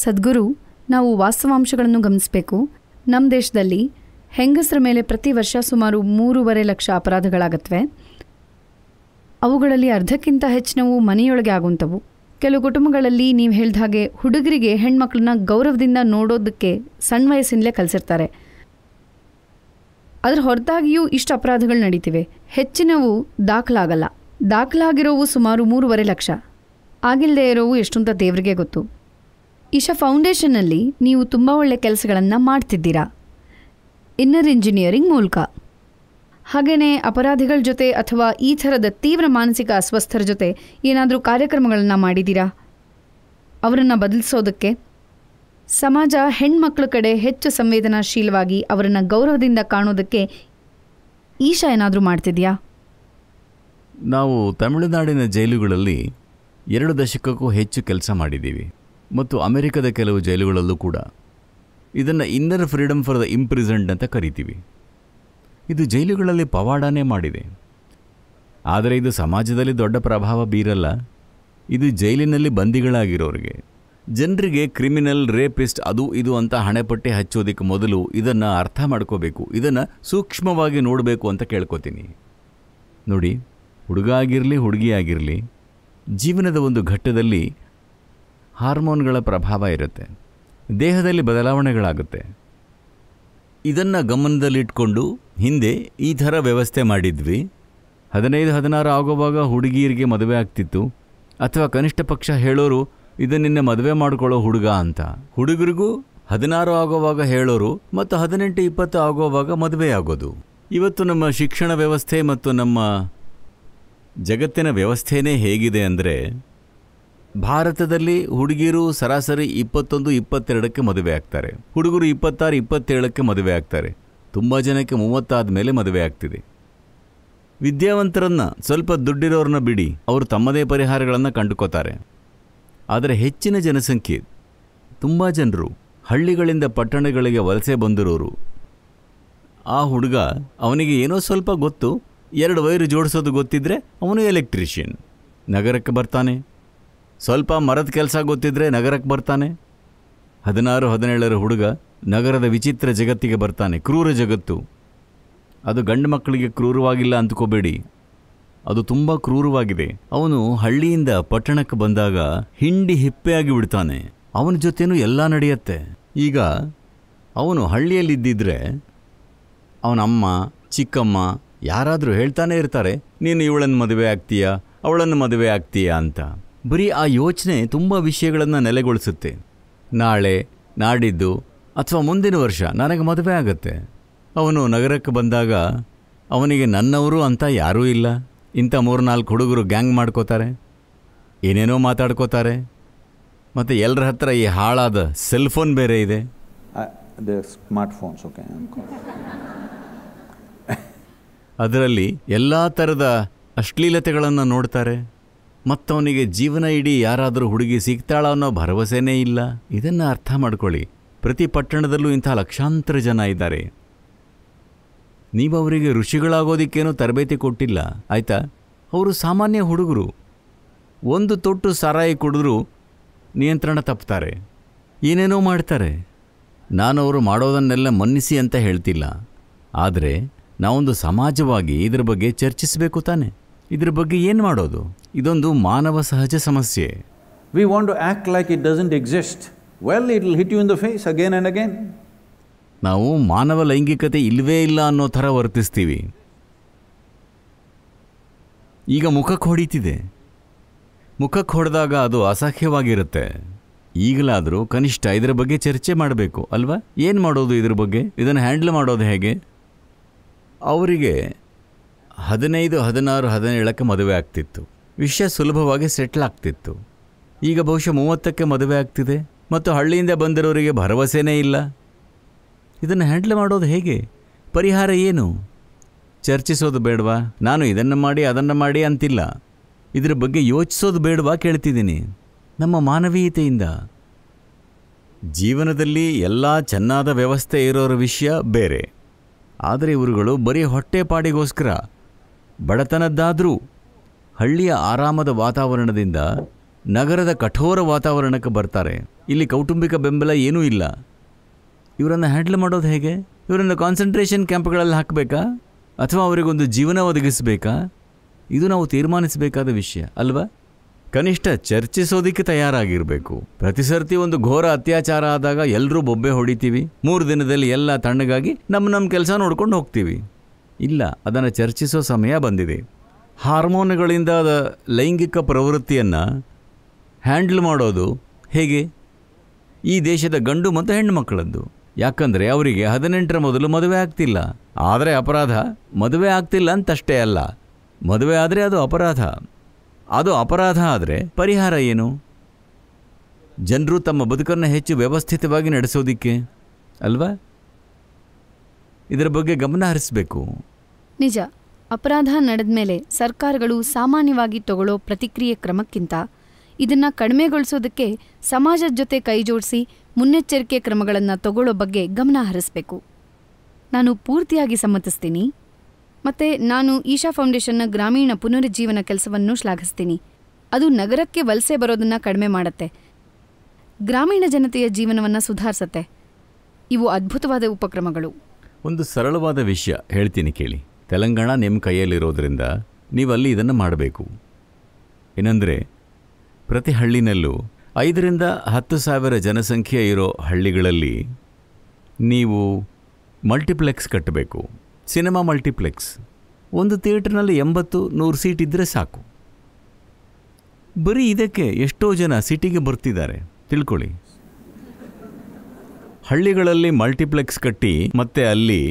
ಸದ್ಗುರು ನಾವು ವಾಸ್ತವಾಂಶಗಳನ್ನು ಗಮನಿಸಬೇಕು ನಮ್ಮ ದೇಶದಲ್ಲಿ ಹೆಂಗಸರ ಮೇಲೆ ಪ್ರತಿ ವರ್ಷ ಸುಮಾರು ಮೂರುವರೆ ಲಕ್ಷ ಅಪರಾಧಗಳಾಗತ್ವೆ ಅವುಗಳಲ್ಲಿ ಅರ್ಧಕ್ಕಿಂತ ಹೆಚ್ಚಿನವು ಮನೆಯೊಳಗೆ ಆಗುವಂಥವು ಕೆಲವು ಕುಟುಂಬಗಳಲ್ಲಿ ನೀವು ಹೇಳಿದ ಹಾಗೆ ಹುಡುಗರಿಗೆ ಹೆಣ್ಮಕ್ಳನ್ನ ಗೌರವದಿಂದ ನೋಡೋದಕ್ಕೆ ಸಣ್ಣ ವಯಸ್ಸಿನಲ್ಲೇ ಕಲಿಸಿರ್ತಾರೆ ಅದರ ಹೊರತಾಗಿಯೂ ಇಷ್ಟು ಅಪರಾಧಗಳು ನಡೀತಿವೆ ಹೆಚ್ಚಿನವು ದಾಖಲಾಗಲ್ಲ ದಾಖಲಾಗಿರೋವು ಸುಮಾರು ಮೂರುವರೆ ಲಕ್ಷ ಆಗಿಲ್ಲದೆ ಇರೋವು ಎಷ್ಟುಂತ ದೇವರಿಗೆ ಗೊತ್ತು ಈಶಾ ಫೌಂಡೇಶನ್ನಲ್ಲಿ ನೀವು ತುಂಬ ಒಳ್ಳೆಯ ಕೆಲಸಗಳನ್ನು ಮಾಡ್ತಿದ್ದೀರಾ ಇನ್ನರ್ ಇಂಜಿನಿಯರಿಂಗ್ ಮೂಲಕ ಹಾಗೆಯೇ ಅಪರಾಧಿಗಳ ಜೊತೆ ಅಥವಾ ಈ ಥರದ ತೀವ್ರ ಮಾನಸಿಕ ಅಸ್ವಸ್ಥರ ಜೊತೆ ಏನಾದರೂ ಕಾರ್ಯಕ್ರಮಗಳನ್ನು ಮಾಡಿದ್ದೀರಾ ಅವರನ್ನು ಬದಲಿಸೋದಕ್ಕೆ ಸಮಾಜ ಹೆಣ್ಮಕ್ಳ ಕಡೆ ಹೆಚ್ಚು ಸಂವೇದನಾಶೀಲವಾಗಿ ಅವರನ್ನು ಗೌರವದಿಂದ ಕಾಣೋದಕ್ಕೆ ಈಶಾ ಏನಾದರೂ ಮಾಡ್ತಿದೆಯಾ ನಾವು ತಮಿಳುನಾಡಿನ ಜೈಲುಗಳಲ್ಲಿ ಎರಡು ದಶಕಕ್ಕೂ ಹೆಚ್ಚು ಕೆಲಸ ಮಾಡಿದ್ದೀವಿ ಮತ್ತು ಅಮೆರಿಕದ ಕೆಲವು ಜೈಲುಗಳಲ್ಲೂ ಕೂಡ ಇದನ್ನು inner freedom for the imprisoned ಅಂತ ಕರಿತೀವಿ ಇದು ಜೈಲುಗಳಲ್ಲಿ ಪವಾಡನೇ ಮಾಡಿದೆ ಆದರೆ ಇದು ಸಮಾಜದಲ್ಲಿ ದೊಡ್ಡ ಪ್ರಭಾವ ಬೀರಲ್ಲ ಇದು ಜೈಲಿನಲ್ಲಿ ಬಂದಿಗಳಾಗಿರೋರಿಗೆ ಜನರಿಗೆ ಕ್ರಿಮಿನಲ್ ರೇಪಿಸ್ಟ್ ಅದು ಇದು ಅಂತ ಹಣೆಪಟ್ಟೆ ಹಚ್ಚೋದಕ್ಕೆ ಮೊದಲು ಇದನ್ನು ಅರ್ಥ ಮಾಡ್ಕೋಬೇಕು ಇದನ್ನು ಸೂಕ್ಷ್ಮವಾಗಿ ನೋಡಬೇಕು ಅಂತ ಕೇಳ್ಕೊತೀನಿ ನೋಡಿ ಹುಡುಗ ಆಗಿರಲಿ ಹುಡುಗಿ ಆಗಿರಲಿ ಜೀವನದ ಒಂದು ಘಟ್ಟದಲ್ಲಿ ಹಾರ್ಮೋನ್ಗಳ ಪ್ರಭಾವ ಇರುತ್ತೆ ದೇಹದಲ್ಲಿ ಬದಲಾವಣೆಗಳಾಗುತ್ತೆ ಇದನ್ನು ಗಮನದಲ್ಲಿಟ್ಕೊಂಡು ಹಿಂದೆ ಈ ಥರ ವ್ಯವಸ್ಥೆ ಮಾಡಿದ್ವಿ ಹದಿನೈದು ಹದಿನಾರು ಆಗೋವಾಗ ಹುಡುಗಿಯರಿಗೆ ಮದುವೆ ಆಗ್ತಿತ್ತು ಅಥವಾ ಕನಿಷ್ಠ ಪಕ್ಷ ಹೇಳೋರು ಇದು ನಿನ್ನೆ ಮದುವೆ ಮಾಡ್ಕೊಳ್ಳೋ ಹುಡುಗ ಅಂತ ಹುಡುಗರಿಗೂ ಹದಿನಾರು ಆಗೋವಾಗ ಹೇಳೋರು ಮತ್ತು ಹದಿನೆಂಟು ಇಪ್ಪತ್ತು ಆಗೋವಾಗ ಮದುವೆ ಆಗೋದು ಇವತ್ತು ನಮ್ಮ ಶಿಕ್ಷಣ ವ್ಯವಸ್ಥೆ ಮತ್ತು ನಮ್ಮ ಜಗತ್ತಿನ ವ್ಯವಸ್ಥೆಯೇ ಹೇಗಿದೆ ಅಂದರೆ ಭಾರತದಲ್ಲಿ ಹುಡುಗಿರು ಸರಾಸರಿ ಇಪ್ಪತ್ತೊಂದು ಇಪ್ಪತ್ತೆರಡಕ್ಕೆ ಮದುವೆ ಆಗ್ತಾರೆ ಹುಡುಗರು ಇಪ್ಪತ್ತಾರು ಇಪ್ಪತ್ತೇಳಕ್ಕೆ ಮದುವೆ ಆಗ್ತಾರೆ ತುಂಬ ಜನಕ್ಕೆ ಮೂವತ್ತಾದ ಮೇಲೆ ಮದುವೆ ಆಗ್ತಿದೆ ವಿದ್ಯಾವಂತರನ್ನು ಸ್ವಲ್ಪ ದುಡ್ಡಿರೋರನ್ನ ಬಿಡಿ ಅವರು ತಮ್ಮದೇ ಪರಿಹಾರಗಳನ್ನು ಕಂಡುಕೋತಾರೆ ಆದರೆ ಹೆಚ್ಚಿನ ಜನಸಂಖ್ಯೆ ತುಂಬ ಜನರು ಹಳ್ಳಿಗಳಿಂದ ಪಟ್ಟಣಗಳಿಗೆ ವಲಸೆ ಬಂದಿರೋರು ಆ ಹುಡುಗ ಅವನಿಗೆ ಏನೋ ಸ್ವಲ್ಪ ಗೊತ್ತು ಎರಡು ವೈರು ಜೋಡಿಸೋದು ಗೊತ್ತಿದ್ದರೆ ಅವನು ಎಲೆಕ್ಟ್ರಿಷಿಯನ್ ನಗರಕ್ಕೆ ಬರ್ತಾನೆ ಸ್ವಲ್ಪ ಮರದ ಕೆಲಸ ಗೊತ್ತಿದ್ರೆ ನಗರಕ್ಕೆ ಬರ್ತಾನೆ ಹದಿನಾರು ಹದಿನೇಳರ ಹುಡುಗ ನಗರದ ವಿಚಿತ್ರ ಜಗತ್ತಿಗೆ ಬರ್ತಾನೆ ಕ್ರೂರ ಜಗತ್ತು ಅದು ಗಂಡು ಮಕ್ಕಳಿಗೆ ಕ್ರೂರವಾಗಿಲ್ಲ ಅಂದ್ಕೋಬೇಡಿ ಅದು ತುಂಬ ಕ್ರೂರವಾಗಿದೆ ಅವನು ಹಳ್ಳಿಯಿಂದ ಪಟ್ಟಣಕ್ಕೆ ಬಂದಾಗ ಹಿಂಡಿ ಹಿಪ್ಪೆಯಾಗಿ ಬಿಡ್ತಾನೆ ಅವನ ಜೊತೆಯೂ ಎಲ್ಲ ನಡೆಯುತ್ತೆ ಈಗ ಅವನು ಹಳ್ಳಿಯಲ್ಲಿದ್ದಿದ್ರೆ ಅವನಮ್ಮ ಚಿಕ್ಕಮ್ಮ ಯಾರಾದರೂ ಹೇಳ್ತಾನೆ ಇರ್ತಾರೆ ನೀನು ಇವಳನ್ನು ಮದುವೆ ಆಗ್ತೀಯಾ ಅವಳನ್ನು ಮದುವೆ ಆಗ್ತೀಯಾ ಅಂತ ಬರೀ ಆ ಯೋಚನೆ ತುಂಬ ವಿಷಯಗಳನ್ನು ನೆಲೆಗೊಳಿಸುತ್ತೆ ನಾಳೆ ನಾಡಿದ್ದು ಅಥವಾ ಮುಂದಿನ ವರ್ಷ ನನಗೆ ಮದುವೆ ಆಗುತ್ತೆ ಅವನು ನಗರಕ್ಕೆ ಬಂದಾಗ ಅವನಿಗೆ ನನ್ನವರು ಅಂತ ಯಾರೂ ಇಲ್ಲ ಇಂಥ ಮೂರು ನಾಲ್ಕು ಹುಡುಗರು ಗ್ಯಾಂಗ್ ಮಾಡ್ಕೋತಾರೆ ಏನೇನೋ ಮಾತಾಡ್ಕೋತಾರೆ ಮತ್ತು ಎಲ್ಲರ ಹತ್ರ ಈ ಹಾಳಾದ ಸೆಲ್ಫೋನ್ ಬೇರೆ ಇದೆ ಸ್ಮಾರ್ಟ್ ಫೋನ್ಸ್ ಓಕೆ ಅದರಲ್ಲಿ ಎಲ್ಲ ಥರದ ಅಶ್ಲೀಲತೆಗಳನ್ನು ನೋಡ್ತಾರೆ ಮತ್ತವನಿಗೆ ಜೀವನ ಇಡೀ ಯಾರಾದರೂ ಹುಡುಗಿ ಸಿಗ್ತಾಳ ಅನ್ನೋ ಭರವಸೆನೇ ಇಲ್ಲ ಇದನ್ನು ಅರ್ಥ ಮಾಡ್ಕೊಳ್ಳಿ ಪ್ರತಿ ಪಟ್ಟಣದಲ್ಲೂ ಇಂಥ ಲಕ್ಷಾಂತರ ಜನ ಇದ್ದಾರೆ ನೀವು ಅವರಿಗೆ ತರಬೇತಿ ಕೊಟ್ಟಿಲ್ಲ ಆಯಿತಾ ಅವರು ಸಾಮಾನ್ಯ ಹುಡುಗರು ಒಂದು ತೊಟ್ಟು ಸಾರಾಯಿ ಕುಡಿದ್ರೂ ನಿಯಂತ್ರಣ ತಪ್ತಾರೆ ಏನೇನೋ ಮಾಡ್ತಾರೆ ನಾನು ಅವರು ಮಾಡೋದನ್ನೆಲ್ಲ ಮನ್ನಿಸಿ ಅಂತ ಹೇಳ್ತಿಲ್ಲ ಆದರೆ ನಾವೊಂದು ಸಮಾಜವಾಗಿ ಇದರ ಬಗ್ಗೆ ಚರ್ಚಿಸಬೇಕು ತಾನೆ ಇದರ ಬಗ್ಗೆ ಏನು ಮಾಡೋದು ಇದೊಂದು ಮಾನವ ಸಹಜ ಸಮಸ್ಯೆ we want to act like it doesn't exist well it will hit you in the face again and again ನಾವು ಮಾನವ ಲೈಂಗಿಕತೆ ಇಲ್ಲವೇ ಇಲ್ಲ ಅನ್ನೋ ಥರ ವರ್ತಿಸ್ತೀವಿ ಈಗ ಮುಖಕ್ಕೆ ಹೊಡಿತಿದೆ ಮುಖಕ್ಕೆ ಹೊಡೆದಾಗ ಅದು ಅಸಹ್ಯವಾಗಿರುತ್ತೆ ಈಗಲಾದರೂ ಕನಿಷ್ಠ ಇದರ ಬಗ್ಗೆ ಚರ್ಚೆ ಮಾಡಬೇಕು ಅಲ್ವಾ ಏನು ಮಾಡೋದು ಇದ್ರ ಬಗ್ಗೆ ಇದನ್ನು ಹ್ಯಾಂಡಲ್ ಮಾಡೋದು ಹೇಗೆ ಅವರಿಗೆ ಹದಿನೈದು ಹದಿನಾರು ಹದಿನೇಳಕ್ಕೆ ಮದುವೆ ಆಗ್ತಿತ್ತು ವಿಷಯ ಸುಲಭವಾಗಿ ಸೆಟ್ಲ್ ಆಗ್ತಿತ್ತು ಈಗ ಬಹುಶಃ ಮೂವತ್ತಕ್ಕೆ ಮದುವೆ ಆಗ್ತಿದೆ ಮತ್ತು ಹಳ್ಳಿಯಿಂದ ಬಂದಿರೋರಿಗೆ ಭರವಸೆನೇ ಇಲ್ಲ ಇದನ್ನು ಹ್ಯಾಂಡ್ಲ್ ಮಾಡೋದು ಹೇಗೆ ಪರಿಹಾರ ಏನು ಚರ್ಚಿಸೋದು ಬೇಡವಾ ನಾನು ಇದನ್ನು ಮಾಡಿ ಅದನ್ನು ಮಾಡಿ ಅಂತಿಲ್ಲ ಇದರ ಬಗ್ಗೆ ಯೋಚಿಸೋದು ಬೇಡವಾ ಕೇಳ್ತಿದ್ದೀನಿ ನಮ್ಮ ಮಾನವೀಯತೆಯಿಂದ ಜೀವನದಲ್ಲಿ ಎಲ್ಲ ಚೆನ್ನಾದ ವ್ಯವಸ್ಥೆ ಇರೋರ ವಿಷಯ ಬೇರೆ ಆದರೆ ಇವರುಗಳು ಬರೀ ಹೊಟ್ಟೆಪಾಡಿಗೋಸ್ಕರ ಬಡತನದ್ದಾದರೂ ಹಳ್ಳಿಯ ಆರಾಮದ ವಾತಾವರಣದಿಂದ ನಗರದ ಕಠೋರ ವಾತಾವರಣಕ್ಕೆ ಬರ್ತಾರೆ ಇಲ್ಲಿ ಕೌಟುಂಬಿಕ ಬೆಂಬಲ ಏನೂ ಇಲ್ಲ ಇವರನ್ನು ಹ್ಯಾಂಡಲ್ ಮಾಡೋದು ಹೇಗೆ ಇವರನ್ನು ಕಾನ್ಸಂಟ್ರೇಷನ್ ಕ್ಯಾಂಪ್ಗಳಲ್ಲಿ ಹಾಕಬೇಕಾ ಅಥವಾ ಅವರಿಗೊಂದು ಜೀವನ ಒದಗಿಸಬೇಕಾ ಇದು ನಾವು ತೀರ್ಮಾನಿಸಬೇಕಾದ ವಿಷಯ ಅಲ್ವಾ ಕನಿಷ್ಠ ಚರ್ಚಿಸೋದಕ್ಕೆ ತಯಾರಾಗಿರಬೇಕು ಪ್ರತಿ ಸರ್ತಿ ಒಂದು ಘೋರ ಅತ್ಯಾಚಾರ ಆದಾಗ ಎಲ್ಲರೂ ಬೊಬ್ಬೆ ಹೊಡಿತೀವಿ ಮೂರು ದಿನದಲ್ಲಿ ಎಲ್ಲ ತಣ್ಣಗಾಗಿ ನಮ್ಮ ನಮ್ಮ ಕೆಲಸ ನೋಡ್ಕೊಂಡು ಹೋಗ್ತೀವಿ ಇಲ್ಲ ಅದನ್ನು ಚರ್ಚಿಸೋ ಸಮಯ ಬಂದಿದೆ ಹಾರ್ಮೋನುಗಳಿಂದ ಲೈಂಗಿಕ ಪ್ರವೃತ್ತಿಯನ್ನು ಹ್ಯಾಂಡಲ್ ಮಾಡೋದು ಹೇಗೆ ಈ ದೇಶದ ಗಂಡು ಮತ್ತು ಹೆಣ್ಣು ಮಕ್ಕಳದ್ದು ಯಾಕಂದರೆ ಅವರಿಗೆ ಹದಿನೆಂಟರ ಮೊದಲು ಮದುವೆ ಆಗ್ತಿಲ್ಲ ಆದರೆ ಅಪರಾಧ ಮದುವೆ ಆಗ್ತಿಲ್ಲ ಅಂತಷ್ಟೇ ಅಲ್ಲ ಮದುವೆ ಆದರೆ ಅದು ಅಪರಾಧ ಅದು ಅಪರಾಧ ಆದರೆ ಪರಿಹಾರ ಏನು ಜನರು ತಮ್ಮ ಬದುಕನ್ನು ಹೆಚ್ಚು ವ್ಯವಸ್ಥಿತವಾಗಿ ನಡೆಸೋದಿಕ್ಕೆ ಅಲ್ವಾ ಇದರ ಬಗ್ಗೆ ಗಮನ ಹರಿಸಬೇಕು ನಿಜ ಅಪರಾಧ ನಡೆದ್ಮೇಲೆ ಸರ್ಕಾರಗಳು ಸಾಮಾನ್ಯವಾಗಿ ತಗೊಳ್ಳೋ ಪ್ರತಿಕ್ರಿಯೆ ಕ್ರಮಕ್ಕಿಂತ ಇದನ್ನು ಕಡಿಮೆಗೊಳಿಸೋದಕ್ಕೆ ಸಮಾಜದ ಜೊತೆ ಕೈಜೋಡಿಸಿ ಮುನ್ನೆಚ್ಚರಿಕೆ ಕ್ರಮಗಳನ್ನು ತಗೊಳ್ಳೋ ಬಗ್ಗೆ ಗಮನ ಹರಿಸಬೇಕು ನಾನು ಪೂರ್ತಿಯಾಗಿ ಸಮ್ಮತಿಸ್ತೀನಿ ಮತ್ತೆ ನಾನು ಈಶಾ ಫೌಂಡೇಶನ್ನ ಗ್ರಾಮೀಣ ಪುನರುಜ್ಜೀವನ ಕೆಲಸವನ್ನು ಶ್ಲಾಘಿಸ್ತೀನಿ ಅದು ನಗರಕ್ಕೆ ವಲಸೆ ಬರೋದನ್ನು ಕಡಿಮೆ ಮಾಡತ್ತೆ ಗ್ರಾಮೀಣ ಜನತೆಯ ಜೀವನವನ್ನು ಸುಧಾರಿಸತ್ತೆ ಇವು ಅದ್ಭುತವಾದ ಉಪಕ್ರಮಗಳು ಒಂದು ಸರಳವಾದ ವಿಷಯ ಹೇಳ್ತೀನಿ ಕೇಳಿ ತೆಲಂಗಾಣ ನಿಮ್ಮ ಕೈಯಲ್ಲಿರೋದ್ರಿಂದ ನೀವು ಅಲ್ಲಿ ಇದನ್ನು ಮಾಡಬೇಕು ಏನಂದರೆ ಪ್ರತಿ ಹಳ್ಳಿನಲ್ಲೂ ಐದರಿಂದ ಹತ್ತು ಸಾವಿರ ಜನಸಂಖ್ಯೆ ಇರೋ ಹಳ್ಳಿಗಳಲ್ಲಿ ನೀವು ಮಲ್ಟಿಪ್ಲೆಕ್ಸ್ ಕಟ್ಟಬೇಕು ಸಿನಿಮಾ ಮಲ್ಟಿಪ್ಲೆಕ್ಸ್ ಒಂದು ಥಿಯೇಟ್ರ್ನಲ್ಲಿ ಎಂಬತ್ತು ನೂರು ಸೀಟ್ ಇದ್ದರೆ ಸಾಕು ಬರೀ ಇದಕ್ಕೆ ಎಷ್ಟೋ ಜನ ಸಿಟಿಗೆ ಬರ್ತಿದ್ದಾರೆ ತಿಳ್ಕೊಳ್ಳಿ ಹಳ್ಳಿಗಳಲ್ಲಿ ಮಲ್ಟಿಪ್ಲೆಕ್ಸ್ ಕಟ್ಟಿ ಮತ್ತೆ ಅಲ್ಲಿ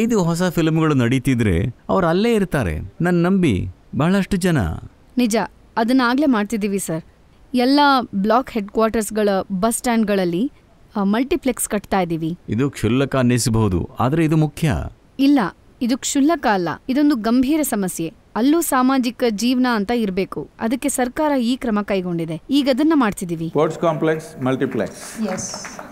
ಐದು ಹೊಸ ಫಿಲ್ಮ್ಗಳು ನಡೀತಿದ್ರೆ ಅವ್ರು ಅಲ್ಲೇ ಇರ್ತಾರೆ ನನ್ನ ನಂಬಿ ಬಹಳಷ್ಟು ಜನ ನಿಜ ಆಗ್ಲೇ ಮಾಡ್ತಿದ್ದೀವಿ ಸರ್ ಎಲ್ಲ ಬ್ಲಾಕ್ ಹೆಡ್ ಕ್ವಾರ್ಟರ್ಸ್ಗಳ ಬಸ್ ಸ್ಟ್ಯಾಂಡ್ಗಳಲ್ಲಿ ಮಲ್ಟಿಪ್ಲೆಕ್ಸ್ ಕಟ್ತಾ ಇದ್ದೀವಿ ಇದು ಕ್ಷುಲ್ಲಕ ಅನ್ನಿಸಬಹುದು ಆದ್ರೆ ಇದು ಮುಖ್ಯ ಇಲ್ಲ ಇದು ಕ್ಷುಲ್ಲಕ ಅಲ್ಲ ಇದೊಂದು ಗಂಭೀರ ಸಮಸ್ಯೆ ಅಲ್ಲೂ ಸಾಮಾಜಿಕ ಜೀವನ ಅಂತ ಇರಬೇಕು ಅದಕ್ಕೆ ಸರ್ಕಾರ ಈ ಕ್ರಮ ಕೈಗೊಂಡಿದೆ ಈಗ ಅದನ್ನ ಮಾಡ್ತಿದ್ದೀವಿ ಸ್ಪೋರ್ಟ್ಸ್ ಕಾಂಪ್ಲೆಕ್ಸ್ ಮಲ್ಟಿಪ್ಲೆಕ್ಸ್